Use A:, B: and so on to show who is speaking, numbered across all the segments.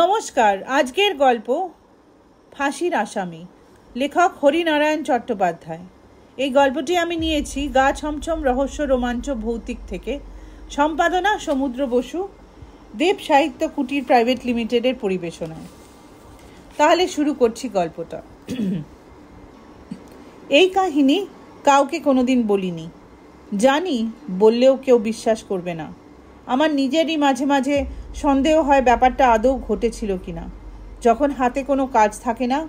A: নমস্কার আজকের গল্প ফাঁসির আসামি লেখক হরিনারায়ণ চট্টোপাধ্যায় এই গল্পটি আমি নিয়েছি গা ছমছম রহস্য রোমাঞ্চ ভৌতিক থেকে সম্পাদনা সমুদ্র বসু দেব সাহিত্য কুটির প্রাইভেট লিমিটেডের পরিবেশনায় তাহলে শুরু করছি গল্পটা এই কাহিনী কাউকে কোনোদিন বলিনি জানি বললেও কেউ বিশ্বাস করবে না আমার নিজেরই মাঝে মাঝে সন্দেহ হয় ব্যাপারটা আদৌ ঘটেছিল কি না যখন হাতে কোনো কাজ থাকে না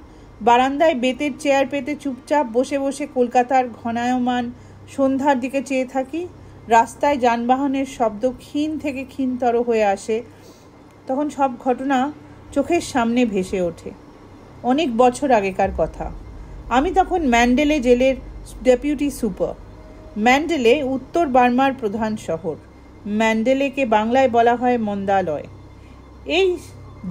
A: বারান্দায় বেতের চেয়ার পেতে চুপচাপ বসে বসে কলকাতার ঘনায়মান সন্ধ্যার দিকে চেয়ে থাকি রাস্তায় যানবাহনের শব্দ ক্ষীণ থেকে ক্ষীণতর হয়ে আসে তখন সব ঘটনা চোখের সামনে ভেসে ওঠে অনেক বছর আগেকার কথা আমি তখন ম্যান্ডেলে জেলের ডেপুটি সুপার ম্যান্ডেলে উত্তর বার্মার প্রধান শহর ম্যান্ডেলেকে বাংলায় বলা হয় মন্দালয় এই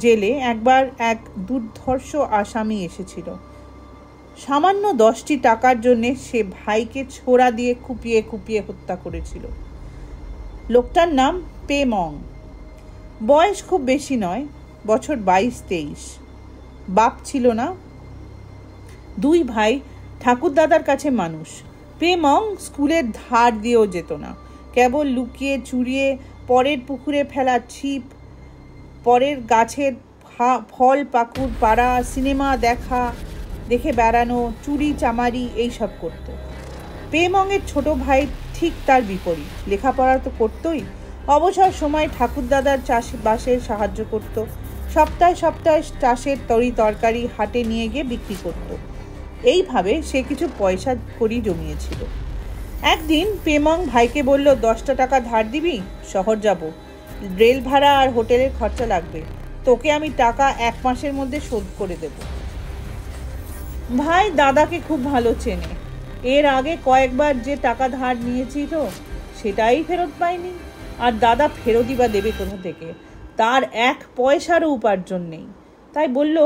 A: জেলে একবার এক দুর্ধর্ষ আসামি এসেছিল সামান্য দশটি টাকার জন্যে সে ভাইকে ছোড়া দিয়ে কুপিয়ে কুপিয়ে হত্যা করেছিল লোকটার নাম পেমং বয়স খুব বেশি নয় বছর বাইশ তেইশ বাপ ছিল না দুই ভাই ঠাকুরদাদার কাছে মানুষ পেমং স্কুলের ধার দিয়েও যেত না কেবল লুকিয়ে চুরিয়ে পরের পুকুরে ফেলা ছিপ পরের গাছের ফল পাকুর পাড়া সিনেমা দেখা দেখে বেড়ানো চুরি চামারি এইসব করতো পেমংয়ের ছোট ভাই ঠিক তার বিপরীত লেখাপড়া তো করতোই অবসর সময় ঠাকুরদাদার চাষবাসে সাহায্য করত সপ্তাহে সপ্তাহে চাষের তরি তরকারি হাটে নিয়ে গিয়ে বিক্রি করত এইভাবে সে কিছু পয়সা করি জমিয়েছিল একদিন পেমং ভাইকে বলল দশটা টাকা ধার দিবি শহর যাব রেল ভাড়া আর হোটেলের খরচা লাগবে তোকে আমি টাকা এক মাসের মধ্যে শোধ করে দেব ভাই দাদাকে খুব ভালো চেনে এর আগে কয়েকবার যে টাকা ধার নিয়েছিল সেটাই ফেরত পায়নি আর দাদা ফেরতই বা দেবে কোথা থেকে তার এক পয়সারও উপার্জন নেই তাই বলল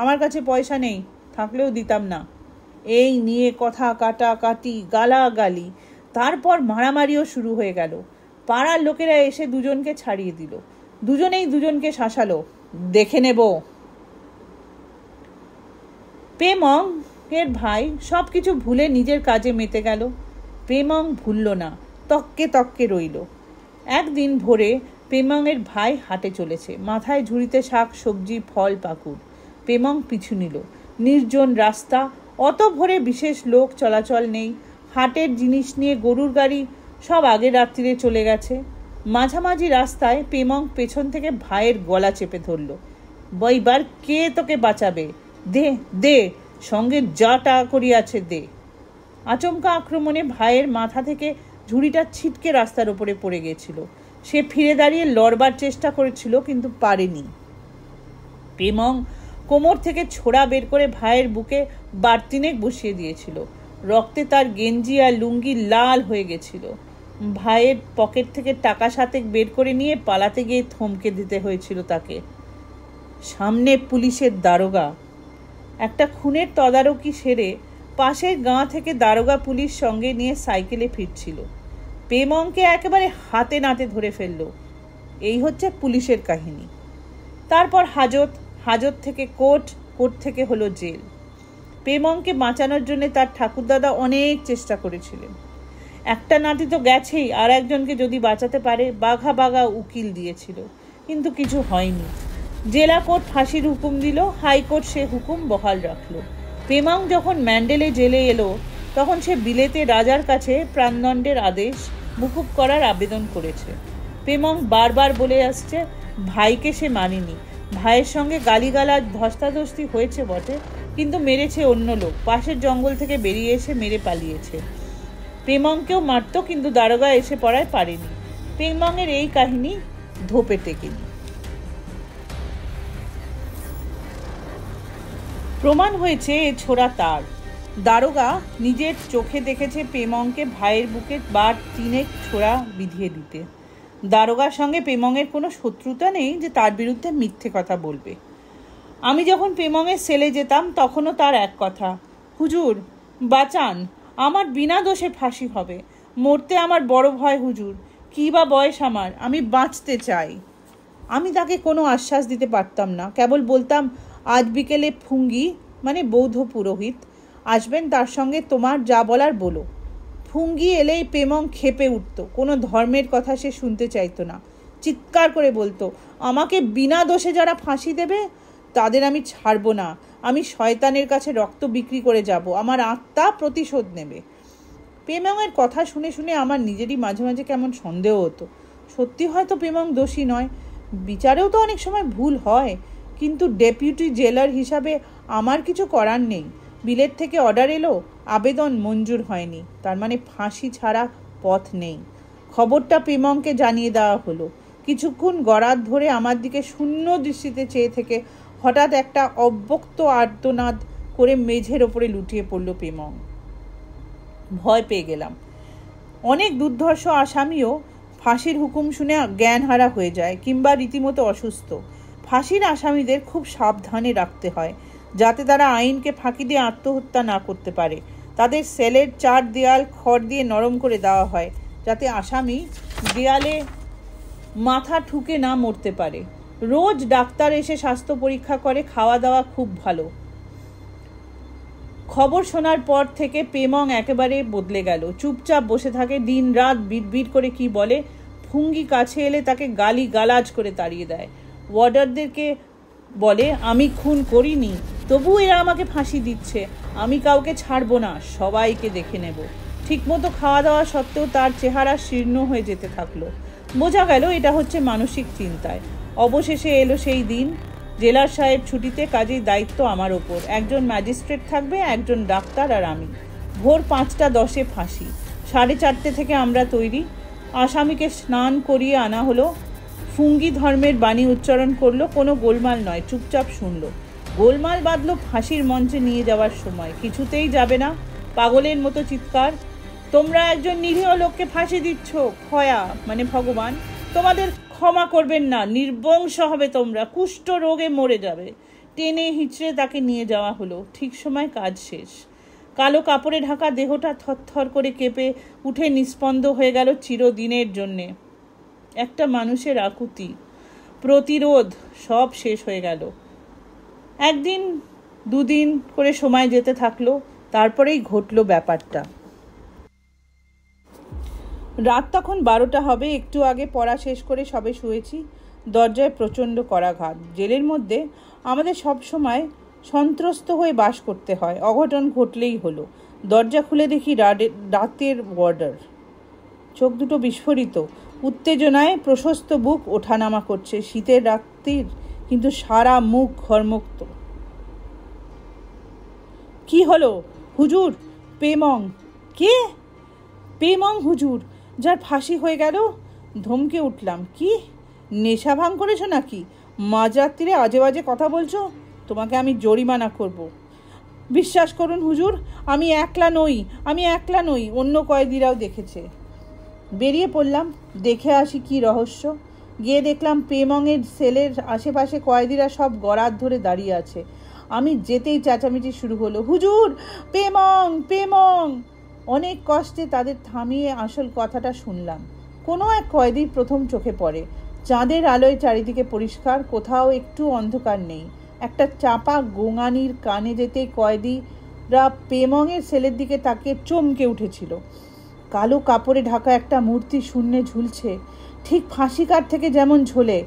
A: আমার কাছে পয়সা নেই থাকলেও দিতাম না এই নিয়ে কথা কাটাকাটি গালাগালি তারপর মারামারিও শুরু হয়ে গেল পাড়ার লোকেরা এসে দুজনকে ছাড়িয়ে দিল দুজনেই দুজনকে শাসালো দেখে নেব পেমং এর ভাই সব কিছু ভুলে নিজের কাজে মেতে গেল পেমং ভুলল না তককে তককে রইল একদিন ভোরে পেমংয়ের ভাই হাটে চলেছে মাথায় ঝুড়িতে শাক সবজি ফল পাকুর পেমং পিছু নিল নির্জন রাস্তা অত ভোরে বিশেষ লোক চলাচল নেই হাটের জিনিস নিয়ে গরুর গাড়ি সব আগের রাত্রিরে চলে গেছে মাঝামাঝি রাস্তায় পেমং পেছন থেকে ভাইয়ের গলা চেপে ধরল বইবার কে তোকে বাঁচাবে দে দে সঙ্গে যা টাকা করি আছে দে আচমকা আক্রমণে ভাইয়ের মাথা থেকে ঝুড়িটা ছিটকে রাস্তার ওপরে পড়ে গেছিল সে ফিরে দাঁড়িয়ে লড়বার চেষ্টা করেছিল কিন্তু পারেনি পেমং কোমর থেকে ছোড়া বের করে ভাইয়ের বুকে বাড়তিনেক বসিয়ে দিয়েছিল রক্তে তার গেঞ্জি আর লুঙ্গি লাল হয়ে গেছিল ভাইয়ের পকেট থেকে টাকা সাথে বের করে নিয়ে পালাতে গিয়ে থমকে দিতে হয়েছিল তাকে সামনে পুলিশের দারোগা একটা খুনের তদারকি সেরে পাশের গাঁ থেকে দারোগা পুলিশ সঙ্গে নিয়ে সাইকেলে ফিরছিল পেমংকে একেবারে হাতে নাতে ধরে ফেলল এই হচ্ছে পুলিশের কাহিনী তারপর হাজত হাজত থেকে কোর্ট কোর্ট থেকে হলো জেল পেমংকে বাঁচানোর জন্য তার ঠাকুরদাদা অনেক চেষ্টা করেছিলেন একটা নাতি তো গেছেই আর একজনকে যদি বাঁচাতে পারে বাঘা বাঘা উকিল দিয়েছিল কিন্তু কিছু হয়নি জেলা কোর্ট ফাঁসির হুকুম দিল হাইকোর্ট সে হুকুম বহাল রাখল পেমাং যখন ম্যান্ডেলে জেলে এলো তখন সে বিলেতে রাজার কাছে প্রাণদণ্ডের আদেশ মুকুব করার আবেদন করেছে পেমং বারবার বলে আসছে ভাইকে সে মানেনি ভাইয়ের সঙ্গে গালিগালাজ ধস্তাধস্তি হয়েছে বটে কিন্তু মেরেছে অন্য লোক পাশের জঙ্গল থেকে বেরিয়ে এসে মেরে পালিয়েছে পেমংকেও মারত কিন্তু দারোগা এসে পড়ায় পারেনি পেমংয়ের এই কাহিনী ধোপে টেকে প্রমাণ হয়েছে এ ছোড়া তার দারোগা নিজের চোখে দেখেছে পেমংকে ভাইয়ের বুকে বার তিনে ছোড়া বিধিয়ে দিতে দারোগার সঙ্গে পেমংয়ের কোনো শত্রুতা নেই যে তার বিরুদ্ধে মিথ্যে কথা বলবে আমি যখন প্রেমমের সেলে যেতাম তখনও তার এক কথা হুজুর বাঁচান আমার বিনা দোষে ফাঁসি হবে মরতে আমার বড় ভয় হুজুর কী বা বয়স আমার আমি বাঁচতে চাই আমি তাকে কোনো আশ্বাস দিতে পারতাম না কেবল বলতাম আজ বিকেলে ফুঙ্গি মানে বৌদ্ধ পুরোহিত আসবেন তার সঙ্গে তোমার যা বলার বলো ফুঙ্গি এলেই প্রেমম খেপে উঠত কোনো ধর্মের কথা সে শুনতে চাইতো না চিৎকার করে বলতো আমাকে বিনা দোষে যারা ফাঁসি দেবে তাদের আমি ছাড়ব না আমি শয়তানের কাছে রক্ত বিক্রি করে যাব আমার আত্মা প্রতিশোধ নেবে পেমাংয়ের কথা শুনে শুনে আমার নিজেরই মাঝে মাঝে কেমন সন্দেহ হতো সত্যি হয়তো পেমাং দোষী নয় বিচারেও তো অনেক সময় ভুল হয় কিন্তু ডেপুটি জেলার হিসাবে আমার কিছু করার নেই বিলেট থেকে অর্ডার এলো আবেদন মঞ্জুর হয়নি তার মানে ফাঁসি ছাড়া পথ নেই খবরটা পেমংকে জানিয়ে দেওয়া হলো কিছুক্ষণ গড়াত ধরে আমার দিকে শূন্য দৃষ্টিতে চেয়ে থেকে হঠাৎ একটা অব্যক্ত আর্তনাদ করে মেঝের ওপরে লুটিয়ে পড়ল পেমং ভয় পেয়ে গেলাম অনেক দুর্ধর্ষ আসামিও ফাঁসির হুকুম শুনে জ্ঞানহারা হয়ে যায় কিংবা রীতিমতো অসুস্থ ফাঁসির আসামিদের খুব সাবধানে রাখতে হয় যাতে তারা আইনকে ফাঁকি দিয়ে আত্মহত্যা না করতে পারে তাদের সেলের চার দেয়াল খড় দিয়ে নরম করে দেওয়া হয় যাতে আসামি দেয়ালে মাথা ঠুকে না মরতে পারে রোজ ডাক্তার এসে স্বাস্থ্য পরীক্ষা করে খাওয়া দাওয়া খুব ভালো খবর শোনার পর থেকে পেমং একেবারে বদলে গেল চুপচাপ বসে থাকে দিন রাত বিড়বিড় করে কি বলে ফুঙ্গি কাছে এলে তাকে গালি গালাজ করে তাড়িয়ে দেয় ওয়ার্ডারদেরকে বলে আমি খুন করিনি তবু এরা আমাকে ফাঁসি দিচ্ছে আমি কাউকে ছাড়বো না সবাইকে দেখে নেব ঠিকমতো খাওয়া দাওয়া সত্ত্বেও তার চেহারা শীর্ণ হয়ে যেতে থাকলো বোঝা গেল এটা হচ্ছে মানসিক চিন্তায় অবশেষে এলো সেই দিন জেলার সাহেব ছুটিতে কাজেই দায়িত্ব আমার ওপর একজন ম্যাজিস্ট্রেট থাকবে একজন ডাক্তার আর আমি ভোর পাঁচটা দশে ফাঁসি সাড়ে চারটে থেকে আমরা তৈরি আসামিকে স্নান করিয়ে আনা হলো ফুঙ্গি ধর্মের বাণী উচ্চারণ করলো কোনো গোলমাল নয় চুপচাপ শুনল গোলমাল বাঁধল ফাঁসির মঞ্চে নিয়ে যাওয়ার সময় কিছুতেই যাবে না পাগলের মতো চিৎকার তোমরা একজন নিরীহ লোককে ফাঁসি দিচ্ছ ক্ষয়া মানে ভগবান তোমাদের ক্ষমা করবেন না নির্বংশ হবে তোমরা কুষ্ঠ রোগে মরে যাবে টেনে হিঁচড়ে তাকে নিয়ে যাওয়া হলো ঠিক সময় কাজ শেষ কালো কাপড়ে ঢাকা দেহটা থরথর করে কেঁপে উঠে নিস্পন্দ হয়ে গেল চিরদিনের জন্যে একটা মানুষের আকুতি প্রতিরোধ সব শেষ হয়ে গেল একদিন দুদিন করে সময় যেতে থাকলো তারপরেই ঘটলো ব্যাপারটা রাত তখন বারোটা হবে একটু আগে পড়া শেষ করে সবে শুয়েছি দরজায় প্রচণ্ড করাঘাত জেলের মধ্যে আমাদের সব সময় সন্ত্রস্ত হয়ে বাস করতে হয় অঘটন ঘটলেই হলো দরজা খুলে দেখি রাতের বর্ডার চোখ দুটো বিস্ফোরিত উত্তেজনায় প্রশস্ত বুক ওঠানামা করছে শীতের রাত্রির কিন্তু সারা মুখ ঘরমুক্ত কি হলো হুজুর পেমং কে পেমং হুজুর যার ফাঁসি হয়ে গেল ধমকে উঠলাম কি নেশা ভাঙ করেছো নাকি তীরে আজে বাজে কথা বলছো তোমাকে আমি জরিমানা করব। বিশ্বাস করুন হুজুর আমি একলা নই আমি একলা নই অন্য কয়েদিরাও দেখেছে বেরিয়ে পড়লাম দেখে আসি কি রহস্য গিয়ে দেখলাম পেমংয়ের সেলের আশেপাশে কয়েদিরা সব গড়ার ধরে দাঁড়িয়ে আছে আমি যেতেই চেঁচামেচি শুরু হলো হুজুর পেমং পেমং অনেক কষ্টে তাদের থামিয়ে আসল কথাটা শুনলাম কোনো এক কয়েদি প্রথম চোখে পড়ে চাঁদের আলোয় চারিদিকে পরিষ্কার কোথাও একটু অন্ধকার নেই একটা চাপা গোঙানির কানে যেতে কয়েদিরা পেমংয়ের ছেলের দিকে তাকে চমকে উঠেছিল কালো কাপড়ে ঢাকা একটা মূর্তি শূন্যে ঝুলছে ঠিক ফাঁসিকার থেকে যেমন ঝোলে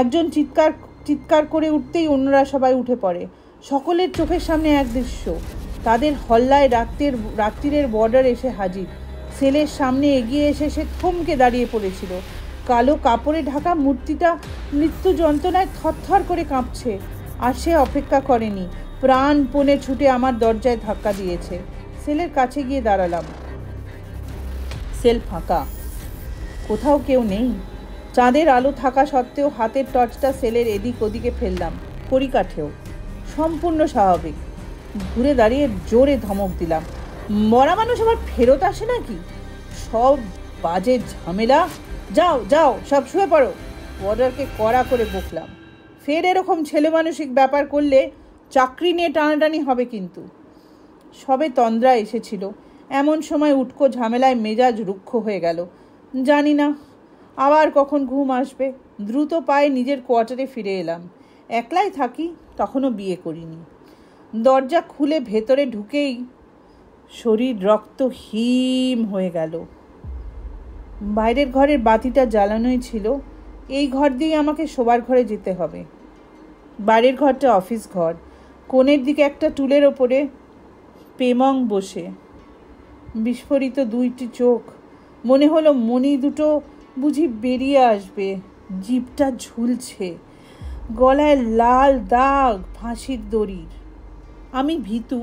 A: একজন চিৎকার চিৎকার করে উঠতেই অন্যরা সবাই উঠে পড়ে সকলের চোখের সামনে এক দৃশ্য তাদের হল্লায় রাত্রের রাত্রিরের বর্ডার এসে হাজির সেলের সামনে এগিয়ে এসে সে থমকে দাঁড়িয়ে পড়েছিল কালো কাপড়ে ঢাকা মূর্তিটা মৃত্যু যন্ত্রণায় থরথর করে কাঁপছে আর সে অপেক্ষা করেনি পোনে ছুটে আমার দরজায় ধাক্কা দিয়েছে সেলের কাছে গিয়ে দাঁড়ালাম সেল ফাঁকা কোথাও কেউ নেই চাঁদের আলো থাকা সত্ত্বেও হাতের টর্চটা সেলের এদিক ওদিকে ফেললাম পরিকাঠেও সম্পূর্ণ স্বাভাবিক ঘুরে দাঁড়িয়ে জোরে ধমক দিলাম মরা মানুষ আবার ফেরত আসে নাকি সব বাজে ঝামেলা যাও যাও সব শুয়ে পড়ো অর্ডারকে কড়া করে বকলাম ফের এরকম ছেলে মানসিক ব্যাপার করলে চাকরি নিয়ে টানাটানি হবে কিন্তু সবে তন্দ্রা এসেছিল এমন সময় উটকো ঝামেলায় মেজাজ রুক্ষ হয়ে গেল জানি না আবার কখন ঘুম আসবে দ্রুত পায়ে নিজের কোয়ার্টারে ফিরে এলাম একলাই থাকি তখনও বিয়ে করিনি দরজা খুলে ভেতরে ঢুকেই শরীর রক্ত হিম হয়ে গেল বাইরের ঘরের বাতিটা জ্বালানোই ছিল এই ঘর দিয়ে আমাকে শোবার ঘরে যেতে হবে বাইরের ঘরটা অফিস ঘর কোণের দিকে একটা টুলের ওপরে পেমং বসে বিস্ফোরিত দুইটি চোখ মনে হলো মনি দুটো বুঝি বেরিয়ে আসবে জিপটা ঝুলছে গলায় লাল দাগ ফাঁসির দড়ির আমি ভীতু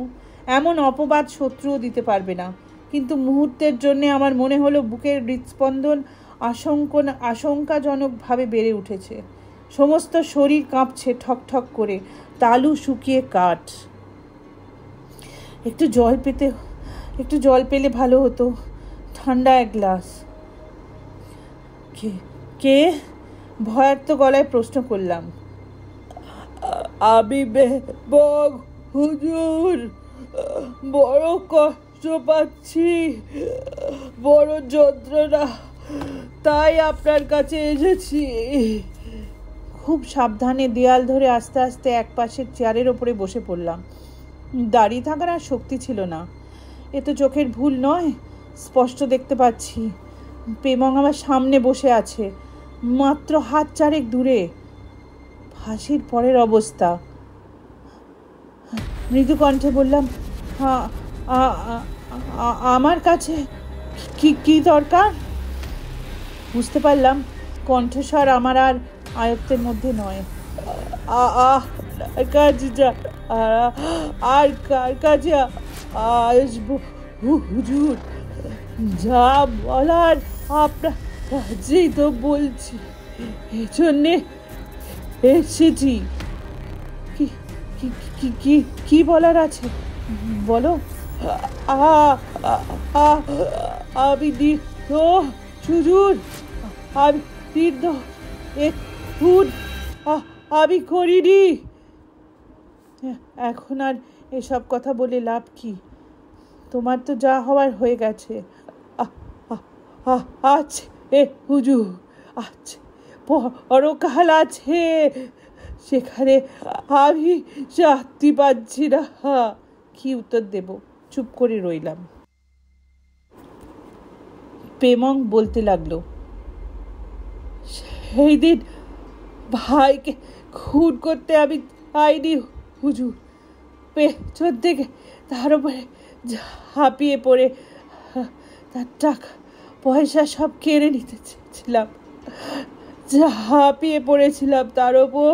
A: এমন অপবাদ শত্রুও দিতে পারবে না কিন্তু মুহূর্তের জন্যে আমার মনে হলো বুকের হৃৎস্পন্দন আশঙ্ক আশঙ্কাজনকভাবে বেড়ে উঠেছে সমস্ত শরীর কাঁপছে ঠকঠক করে তালু শুকিয়ে কাঠ একটু জল পেতে একটু জল পেলে ভালো হতো ঠান্ডা এক গ্লাস কে কে ভয়ার্ত গলায় প্রশ্ন করলাম আমি ভোগ হুজুর বড় কষ্ট পাচ্ছি বড় যন্ত্রণা তাই আপনার কাছে এসেছি খুব সাবধানে দেয়াল ধরে আস্তে আস্তে এক পাশের চেয়ারের ওপরে বসে পড়লাম দাঁড়িয়ে থাকার আর শক্তি ছিল না এ তো চোখের ভুল নয় স্পষ্ট দেখতে পাচ্ছি পেমং আমার সামনে বসে আছে মাত্র হাত চারেক দূরে ফাঁসির পরের অবস্থা মৃদু কণ্ঠে বললাম আমার কাছে কি কি দরকার বুঝতে পারলাম কণ্ঠস্বর আমার আর আয়ত্তের মধ্যে নয় কাছে আর কার কাছে আসব হুজুর যা বলার আপনার কাছেই তো বলছি এজন্যে এসেছি কি কি কি বলার আছে বলো আমি দীর্ঘ সুজুর আমি দীর্ঘ এক ফুট আমি করিনি এখন আর এসব কথা বলে লাভ কি তোমার তো যা হওয়ার হয়ে গেছে আছে এ হুজুর আছে পরকাল আছে সেখানে আমি শান্তি পাচ্ছি না হা কি উত্তর দেব চুপ করে রইলাম পেমং বলতে লাগলো সেই দিন ভাইকে খুন করতে আমি আইনি হুজুর পেছন থেকে তার উপরে হাঁপিয়ে পড়ে তার টাকা পয়সা সব কেড়ে নিতে চেয়েছিলাম হাঁপিয়ে পড়েছিলাম তার ওপর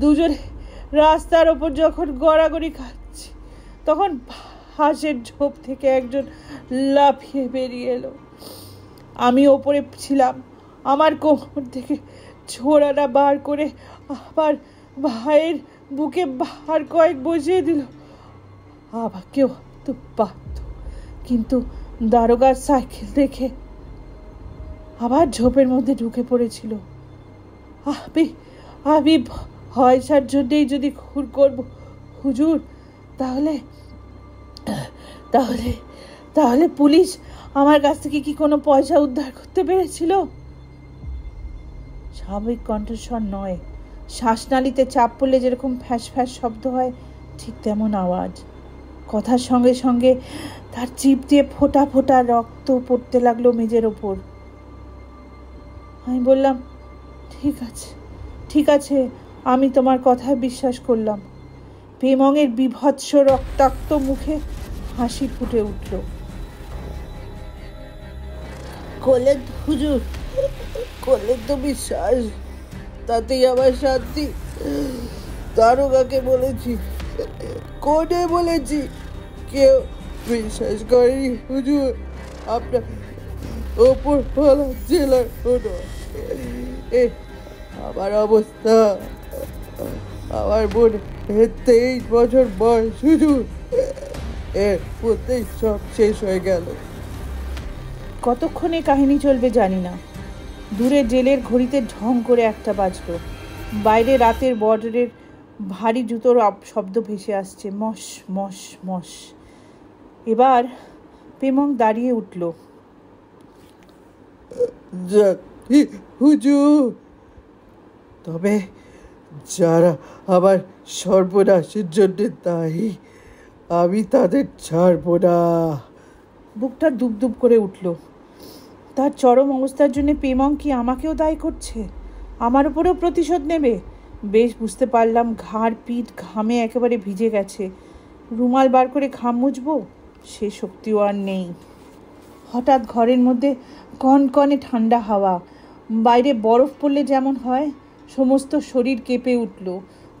A: দুজনে রাস্তার ওপর যখন গড়াগড়ি খাচ্ছি তখন হাঁসের ঝোপ থেকে একজন লাফিয়ে বেরিয়ে এলো আমি ওপরে ছিলাম আমার কোমর থেকে ছোড়াটা বার করে আবার ভাইয়ের বুকে ভার কয়েক বসিয়ে দিল কেউ তো পারত কিন্তু দারোগার সাইকেল দেখে আবার ঝোপের মধ্যে ঢুকে পড়েছিল আমি আমি হয় সার জন্যেই যদি খুন করব হুজুর তাহলে তাহলে তাহলে পুলিশ আমার কাছ থেকে কি কোনো পয়সা উদ্ধার করতে পেরেছিল স্বাভাবিক কণ্ঠস্বর নয় শ্বাসনালীতে চাপ পড়লে যেরকম ফ্যাস ফ্যাঁস শব্দ হয় ঠিক তেমন আওয়াজ কথার সঙ্গে সঙ্গে তার চিপ দিয়ে ফোটা ফোটা রক্ত পড়তে লাগলো মেজের ওপর আমি বললাম ঠিক আছে ঠিক আছে আমি তোমার কথায় বিশ্বাস করলাম পেমংয়ের বিভৎস রক্তাক্ত মুখে হাসি ফুটে উঠল কলে হুজুর কলে তো বিশ্বাস তাতেই আমার শান্তি দারোগাকে বলেছি কোর্টে বলেছি কেউ বিশ্বাস করেনি হুজুর আপনার ওপর জেলার হলো এ আমার অবস্থা আমার বোন তেইশ বছর বয়স শুধু এর মধ্যেই সব শেষ হয়ে গেল কতক্ষণে কাহিনী চলবে জানি না দূরে জেলের ঘড়িতে ঢং করে একটা বাজলো বাইরে রাতের বর্ডারের ভারী জুতোর শব্দ ভেসে আসছে মশ মশ মশ এবার পেমং দাঁড়িয়ে উঠল হুজুর তবে যারা আবার সর্বনাশের জন্যে তাই আমি তাদের ছাড়ব না বুকটা দুপদুপ করে উঠল তার চরম অবস্থার জন্য পেমং কি আমাকেও দায়ী করছে আমার উপরেও প্রতিশোধ নেবে বেশ বুঝতে পারলাম ঘাড় পিঠ ঘামে একেবারে ভিজে গেছে রুমাল বার করে ঘাম মুছবো সে শক্তিও আর নেই হঠাৎ ঘরের মধ্যে কনকনে ঠান্ডা হাওয়া বাইরে বরফ পড়লে যেমন হয় সমস্ত শরীর কেঁপে উঠল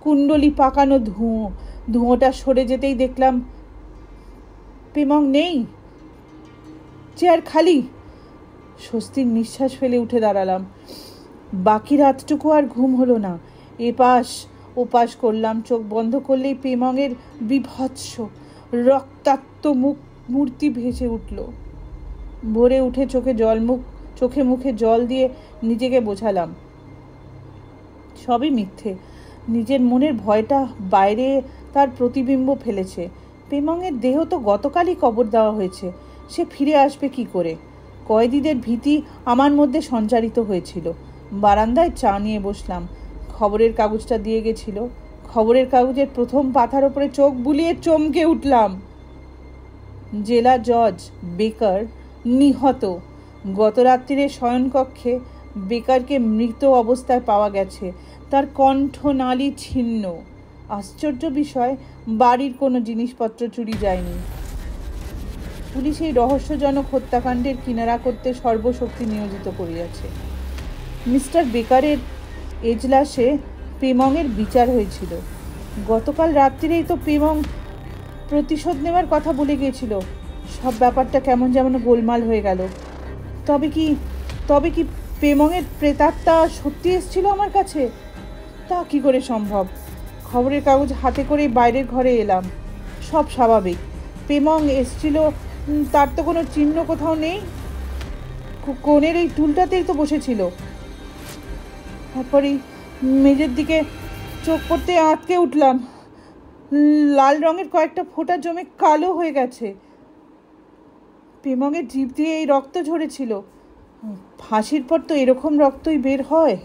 A: কুণ্ডলি পাকানো ধুঁয়ো ধুঁয়োটা সরে যেতেই দেখলাম পেমং নেই চেয়ার খালি স্বস্তির নিঃশ্বাস ফেলে উঠে দাঁড়ালাম বাকি রাতটুকু আর ঘুম হলো না এপাশ ওপাশ করলাম চোখ বন্ধ করলেই পেমংয়ের বিভৎস রক্তাক্ত মুখ মূর্তি ভেসে উঠল ভোরে উঠে চোখে জল মুখ চোখে মুখে জল দিয়ে নিজেকে বোঝালাম সবই মিথ্যে নিজের মনের ভয়টা বাইরে তার প্রতিবিম্ব ফেলেছে পেমংয়ের দেহ তো গতকালই কবর দেওয়া হয়েছে সে ফিরে আসবে কি করে কয়েদিদের ভীতি আমার মধ্যে সঞ্চারিত হয়েছিল বারান্দায় চা নিয়ে বসলাম খবরের কাগজটা দিয়ে গেছিল খবরের কাগজের প্রথম পাথার ওপরে চোখ বুলিয়ে চমকে উঠলাম জেলা জজ বেকার নিহত গতরাত্রিরে শয়নকক্ষে বেকারকে মৃত অবস্থায় পাওয়া গেছে তার কণ্ঠনালী ছিন্ন আশ্চর্য বিষয় বাড়ির কোনো জিনিসপত্র চুরি যায়নি পুলিশ এই রহস্যজনক হত্যাকাণ্ডের কিনারা করতে সর্বশক্তি নিয়োজিত করিয়াছে মিস্টার বেকারের এজলাসে পেমংয়ের বিচার হয়েছিল গতকাল রাত্রিরেই তো পেমং প্রতিশোধ নেওয়ার কথা বলে গিয়েছিল সব ব্যাপারটা কেমন যেমন গোলমাল হয়ে গেল তবে কি তবে কি পেমংয়ের প্রেতাত্মা সত্যি এসেছিল আমার কাছে তা কি করে সম্ভব খবরের কাগজ হাতে করে বাইরের ঘরে এলাম সব স্বাভাবিক পেমং এসছিল তার তো কোনো চিহ্ন কোথাও নেই কোণের এই টুলটাতেই তো বসেছিল তারপরে মেজের দিকে চোখ পড়তে আঁতকে উঠলাম লাল রঙের কয়েকটা ফোটা জমে কালো হয়ে গেছে পেমংয়ের জীব দিয়ে এই রক্ত ঝরেছিল ফাঁসির পর তো এরকম রক্তই বের হয়